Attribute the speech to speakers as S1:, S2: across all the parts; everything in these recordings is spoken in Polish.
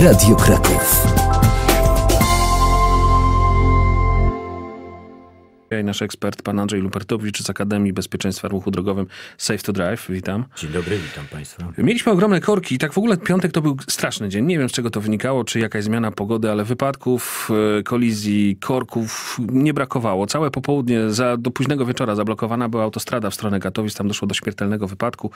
S1: Radio Kraków.
S2: I nasz ekspert, pan Andrzej Lupertowicz z Akademii Bezpieczeństwa Ruchu Drogowym Safe to Drive. Witam. Dzień dobry, witam państwa. Mieliśmy ogromne korki i tak w ogóle piątek to był straszny dzień. Nie wiem z czego to wynikało, czy jakaś zmiana pogody, ale wypadków, e, kolizji, korków nie brakowało. Całe popołudnie za, do późnego wieczora zablokowana była autostrada w stronę Katowic. Tam doszło do śmiertelnego wypadku.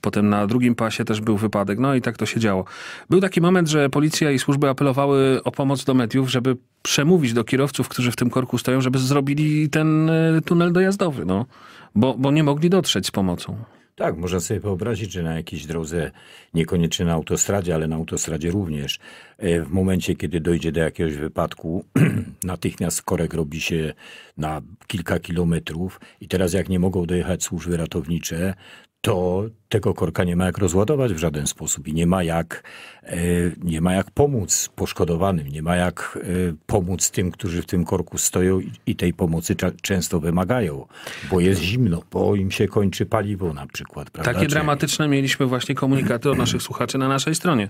S2: Potem na drugim pasie też był wypadek. No i tak to się działo. Był taki moment, że policja i służby apelowały o pomoc do mediów, żeby przemówić do kierowców, którzy w tym korku stoją, żeby zrobili ten e, tunel dojazdowy, no. bo, bo nie mogli dotrzeć z pomocą.
S1: Tak, można sobie wyobrazić, że na jakiejś drodze, niekoniecznie na autostradzie, ale na autostradzie również, e, w momencie, kiedy dojdzie do jakiegoś wypadku, natychmiast korek robi się na kilka kilometrów i teraz jak nie mogą dojechać służby ratownicze, to tego korka nie ma jak rozładować w żaden sposób i nie ma jak, e, nie ma jak pomóc poszkodowanym, nie ma jak e, pomóc tym, którzy w tym korku stoją i tej pomocy często wymagają, bo jest zimno, bo im się kończy paliwo na przykład. Prawda? Takie Czy...
S2: dramatyczne mieliśmy właśnie komunikaty od naszych słuchaczy na naszej stronie.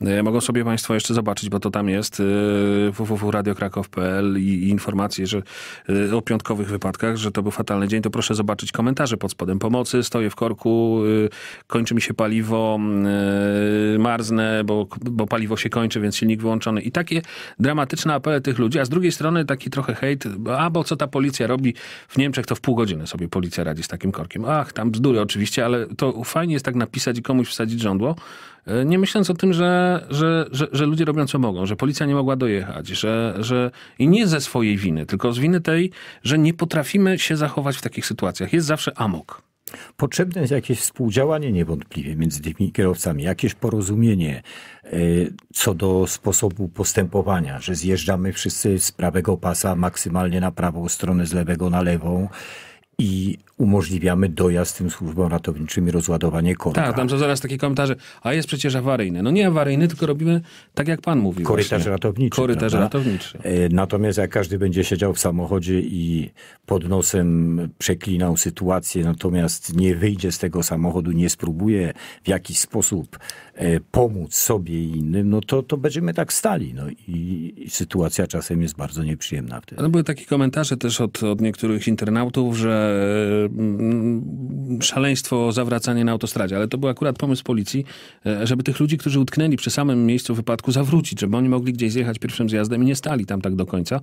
S2: E, mogą sobie Państwo jeszcze zobaczyć, bo to tam jest www.radiokrakow.pl i informacje że, o piątkowych wypadkach, że to był fatalny dzień, to proszę zobaczyć komentarze pod spodem pomocy, stoję w korku, kończy mi się paliwo, yy, marznę, bo, bo paliwo się kończy, więc silnik wyłączony. I takie dramatyczne apele tych ludzi, a z drugiej strony taki trochę hejt, a bo co ta policja robi? W Niemczech to w pół godziny sobie policja radzi z takim korkiem. Ach, tam bzdury oczywiście, ale to fajnie jest tak napisać i komuś wsadzić żądło, e, nie myśląc o tym, że, że, że, że, ludzie robią co mogą, że policja nie mogła dojechać, że, że i nie ze swojej winy, tylko z winy tej, że nie potrafimy się zachować w takich sytuacjach. Jest zawsze amok.
S1: Potrzebne jest jakieś współdziałanie niewątpliwie między tymi kierowcami, jakieś porozumienie e, co do sposobu postępowania, że zjeżdżamy wszyscy z prawego pasa maksymalnie na prawą stronę, z lewego na lewą i umożliwiamy dojazd tym służbom ratowniczym i rozładowanie korytarzy. Tak, tam
S2: są zaraz takie komentarze, a jest przecież awaryjny. No nie awaryjny, tylko robimy tak, jak pan mówił. Korytarz właśnie. ratowniczy. Korytarz prawda? ratowniczy.
S1: E, natomiast jak każdy będzie siedział w samochodzie i pod nosem przeklinał sytuację, natomiast nie wyjdzie z tego samochodu, nie spróbuje w jakiś sposób e, pomóc sobie i innym, no to, to będziemy tak stali. No i, sytuacja czasem jest bardzo nieprzyjemna wtedy.
S2: Ale były takie komentarze też od, od niektórych internautów, że E, szaleństwo zawracanie na autostradzie, ale to był akurat pomysł policji, e, żeby tych ludzi, którzy utknęli przy samym miejscu wypadku, zawrócić, żeby oni mogli gdzieś zjechać pierwszym zjazdem i nie stali tam tak do końca.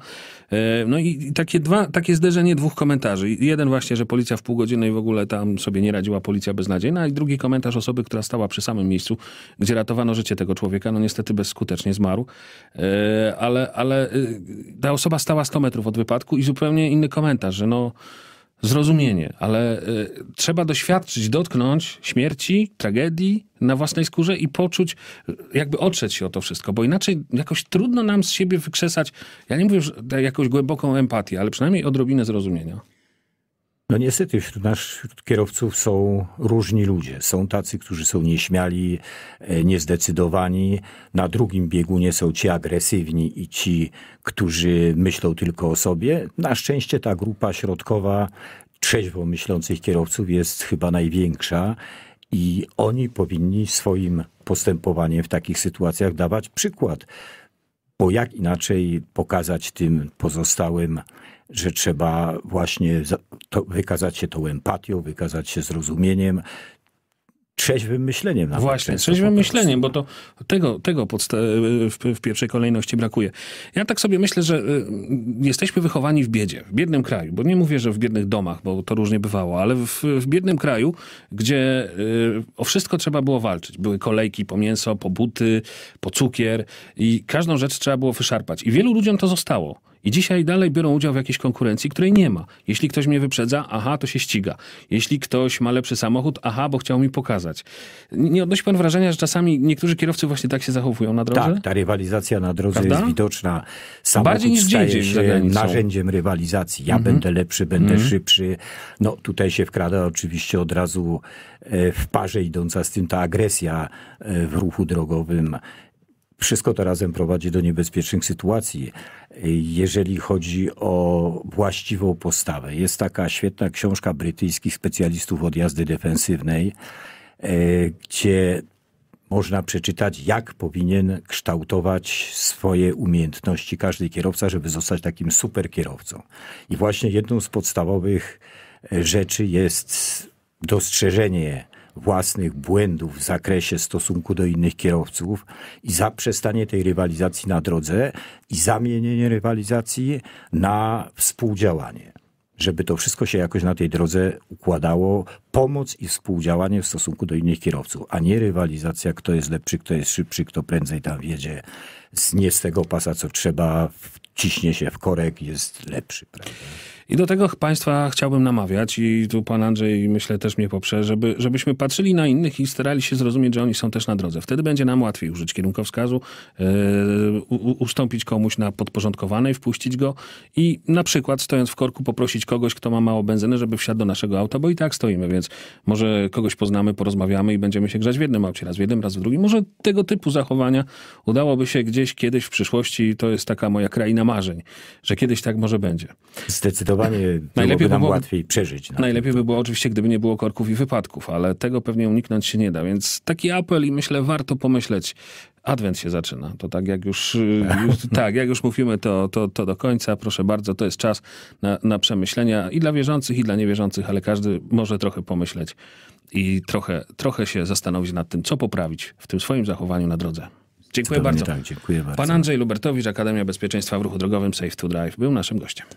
S2: E, no i takie, dwa, takie zderzenie dwóch komentarzy. Jeden właśnie, że policja w pół godziny i w ogóle tam sobie nie radziła policja beznadziejna i drugi komentarz osoby, która stała przy samym miejscu, gdzie ratowano życie tego człowieka, no niestety bezskutecznie zmarł, ale, ale y, ta osoba stała 100 metrów od wypadku i zupełnie inny komentarz, że no zrozumienie, ale y, trzeba doświadczyć, dotknąć śmierci, tragedii na własnej skórze i poczuć, jakby otrzeć się o to wszystko, bo inaczej jakoś trudno nam z siebie wykrzesać, ja nie mówię już jakąś głęboką empatię, ale przynajmniej odrobinę zrozumienia.
S1: No niestety wśród nas, wśród kierowców są różni ludzie. Są tacy, którzy są nieśmiali, e, niezdecydowani. Na drugim biegunie są ci agresywni i ci, którzy myślą tylko o sobie. Na szczęście ta grupa środkowa trzeźwo myślących kierowców jest chyba największa i oni powinni swoim postępowaniem w takich sytuacjach dawać przykład. Bo jak inaczej pokazać tym pozostałym, że trzeba właśnie
S2: wykazać się tą empatią, wykazać się zrozumieniem, trzeźwym myśleniem. Nawet Właśnie, trzeźwym myśleniem, bo to tego, tego w, w, pierwszej kolejności brakuje. Ja tak sobie myślę, że y, jesteśmy wychowani w biedzie, w biednym kraju, bo nie mówię, że w biednych domach, bo to różnie bywało, ale w, w biednym kraju, gdzie y, o wszystko trzeba było walczyć. Były kolejki po mięso, po buty, po cukier i każdą rzecz trzeba było wyszarpać. I wielu ludziom to zostało. I dzisiaj dalej biorą udział w jakiejś konkurencji, której nie ma. Jeśli ktoś mnie wyprzedza, aha, to się ściga. Jeśli ktoś ma lepszy samochód, aha, bo chciał mi pokazać. Nie odnosi pan wrażenia, że czasami niektórzy kierowcy właśnie tak się zachowują na drodze? Tak, ta rywalizacja na drodze Prawda? jest widoczna.
S1: Samochód Bardziej niż staje się narzędziem rywalizacji. Ja mhm. będę lepszy, będę mhm. szybszy. No tutaj się wkrada oczywiście od razu e, w parze idąca z tym ta agresja e, w ruchu drogowym wszystko to razem prowadzi do niebezpiecznych sytuacji, jeżeli chodzi o właściwą postawę. Jest taka świetna książka brytyjskich specjalistów od jazdy defensywnej, e, gdzie można przeczytać, jak powinien kształtować swoje umiejętności każdy kierowca, żeby zostać takim super kierowcą. I właśnie jedną z podstawowych e, rzeczy jest dostrzeżenie własnych błędów w zakresie stosunku do innych kierowców i zaprzestanie tej rywalizacji na drodze i zamienienie rywalizacji na współdziałanie. Żeby to wszystko się jakoś na tej drodze układało, pomoc i współdziałanie w stosunku do innych kierowców, a nie rywalizacja, kto jest lepszy, kto jest szybszy, kto prędzej tam jedzie nie z tego pasa, co trzeba, wciśnie się w korek, jest lepszy. Prawda?
S2: I do tego państwa chciałbym namawiać i tu pan Andrzej myślę też mnie poprze, żeby, żebyśmy patrzyli na innych i starali się zrozumieć, że oni są też na drodze. Wtedy będzie nam łatwiej użyć kierunkowskazu, yy, ustąpić komuś na podporządkowanej, wpuścić go i na przykład stojąc w korku poprosić kogoś, kto ma mało benzyny, żeby wsiadł do naszego auta, bo i tak stoimy, więc może kogoś poznamy, porozmawiamy i będziemy się grzać w jednym aucie, raz w jednym, raz w drugim. Może tego typu zachowania udałoby się gdzieś kiedyś w przyszłości, to jest taka moja kraina marzeń, że kiedyś tak może będzie.
S1: Zdecydowanie Zdecydowanie najlepiej by nam było, łatwiej przeżyć. Na
S2: najlepiej tym. by było oczywiście, gdyby nie było korków i wypadków, ale tego pewnie uniknąć się nie da. Więc taki apel i myślę, warto pomyśleć. Adwent się zaczyna. To tak jak już, już tak, jak już mówimy, to, to, to do końca. Proszę bardzo, to jest czas na, na przemyślenia i dla wierzących, i dla niewierzących, ale każdy może trochę pomyśleć i trochę, trochę się zastanowić nad tym, co poprawić w tym swoim zachowaniu na drodze. Dziękuję bardzo. Tak, dziękuję bardzo. Pan Andrzej Lubertowicz, Akademia Bezpieczeństwa w Ruchu Drogowym Safe to Drive, był naszym gościem.